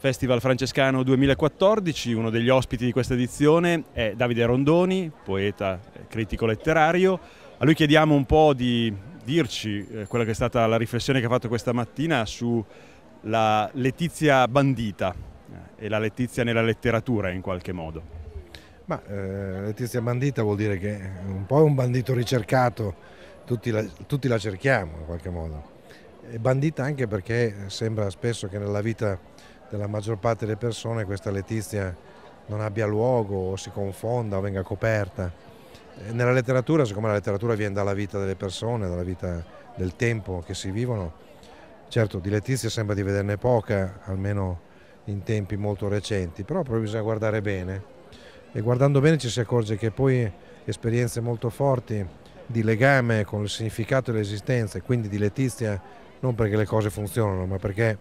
Festival Francescano 2014, uno degli ospiti di questa edizione è Davide Rondoni, poeta e eh, critico letterario. A lui chiediamo un po' di dirci eh, quella che è stata la riflessione che ha fatto questa mattina sulla Letizia bandita eh, e la Letizia nella letteratura in qualche modo. Ma eh, Letizia bandita vuol dire che è un po' è un bandito ricercato, tutti la, tutti la cerchiamo in qualche modo. È bandita anche perché sembra spesso che nella vita della maggior parte delle persone questa letizia non abbia luogo o si confonda o venga coperta. Eh, nella letteratura, siccome la letteratura viene dalla vita delle persone, dalla vita del tempo che si vivono, certo di letizia sembra di vederne poca, almeno in tempi molto recenti, però proprio bisogna guardare bene e guardando bene ci si accorge che poi esperienze molto forti di legame con il significato dell'esistenza e quindi di letizia non perché le cose funzionano, ma perché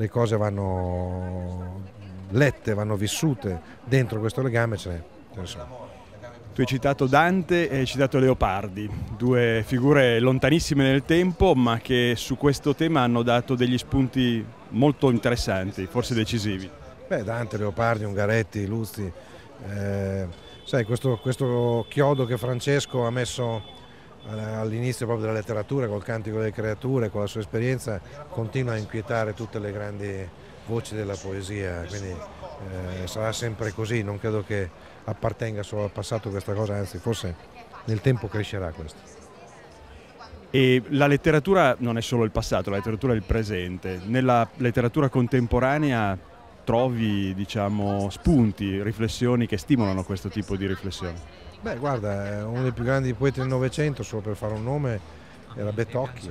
le cose vanno lette, vanno vissute, dentro questo legame ce ne sono. Tu hai citato Dante e hai citato Leopardi, due figure lontanissime nel tempo ma che su questo tema hanno dato degli spunti molto interessanti, forse decisivi. Beh, Dante, Leopardi, Ungaretti, Luzzi, eh, sai questo, questo chiodo che Francesco ha messo eh, all'inizio proprio della letteratura, col cantico delle creature, con la sua esperienza, continua a inquietare tutte le grandi voci della poesia, quindi eh, sarà sempre così, non credo che appartenga solo al passato questa cosa, anzi forse nel tempo crescerà questo. E la letteratura non è solo il passato, la letteratura è il presente. Nella letteratura contemporanea trovi diciamo, spunti, riflessioni che stimolano questo tipo di riflessione? Beh, guarda, eh, uno dei più grandi poeti del Novecento, solo per fare un nome, era Betocchi.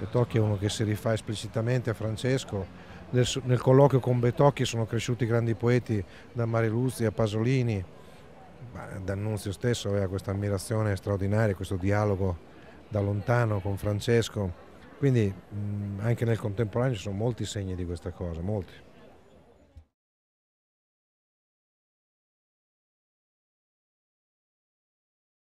Betocchi è uno che si rifà esplicitamente a Francesco. Nel, nel colloquio con Betocchi sono cresciuti grandi poeti, da Mariluzzi a Pasolini. D'Annunzio stesso aveva questa ammirazione straordinaria, questo dialogo da lontano con Francesco. Quindi mh, mm, anche nel contemporaneo ci sono molti segni di questa cosa, molti.